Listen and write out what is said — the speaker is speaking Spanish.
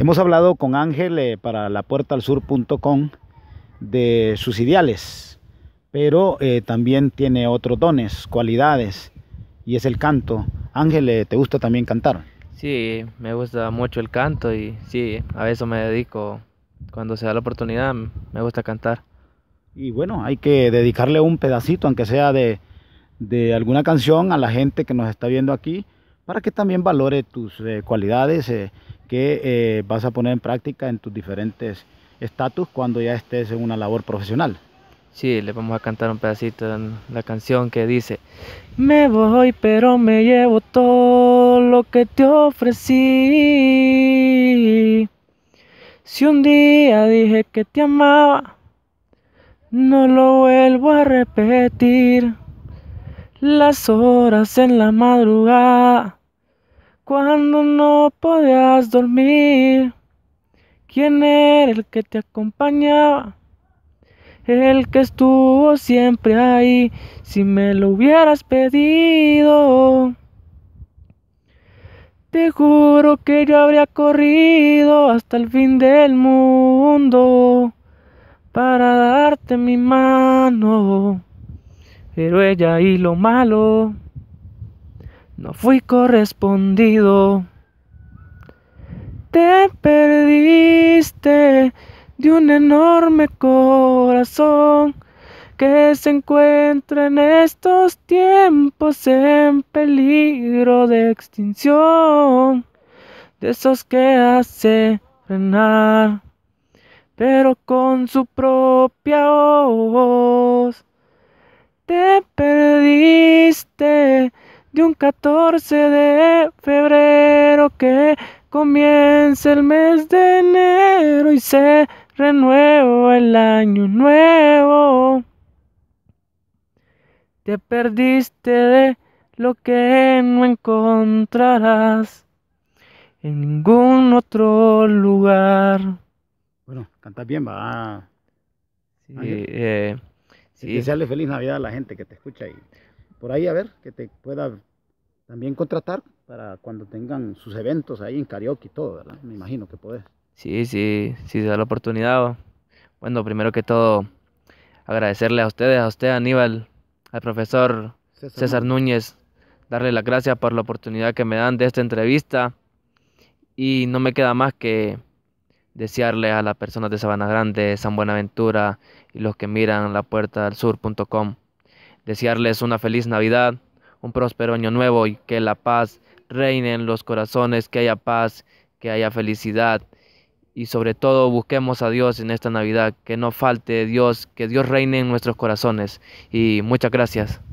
Hemos hablado con Ángel eh, para la de sus ideales, pero eh, también tiene otros dones, cualidades, y es el canto. Ángel, eh, ¿te gusta también cantar? Sí, me gusta mucho el canto y sí, a eso me dedico. Cuando se da la oportunidad, me gusta cantar. Y bueno, hay que dedicarle un pedacito, aunque sea de, de alguna canción, a la gente que nos está viendo aquí, para que también valore tus eh, cualidades que eh, vas a poner en práctica en tus diferentes estatus cuando ya estés en una labor profesional. Sí, le vamos a cantar un pedacito de la canción que dice, me voy pero me llevo todo lo que te ofrecí. Si un día dije que te amaba, no lo vuelvo a repetir. Las horas en la madrugada cuando no podías dormir, ¿quién era el que te acompañaba? El que estuvo siempre ahí, si me lo hubieras pedido. Te juro que yo habría corrido hasta el fin del mundo para darte mi mano. Pero ella y lo malo no fui correspondido. Te perdiste de un enorme corazón que se encuentra en estos tiempos en peligro de extinción, de esos que hace frenar, pero con su propia voz. Te perdiste de un 14 de febrero que comienza el mes de enero y se renueva el año nuevo. Te perdiste de lo que no encontrarás en ningún otro lugar. Bueno, cantas bien, va. Sí, eh, sí. Que feliz Navidad a la gente que te escucha y por ahí a ver que te pueda también contratar para cuando tengan sus eventos ahí en karaoke y todo, ¿verdad? Me imagino que puedes Sí, sí, sí se da la oportunidad. Bueno, primero que todo, agradecerle a ustedes, a usted, Aníbal, al profesor César, Núñez, darle las gracias por la oportunidad que me dan de esta entrevista. Y no me queda más que desearle a las personas de Sabana Grande, San Buenaventura y los que miran la puerta del sur.com desearles una feliz Navidad, un próspero año nuevo y que la paz reine en los corazones, que haya paz, que haya felicidad y sobre todo busquemos a Dios en esta Navidad, que no falte Dios, que Dios reine en nuestros corazones y muchas gracias.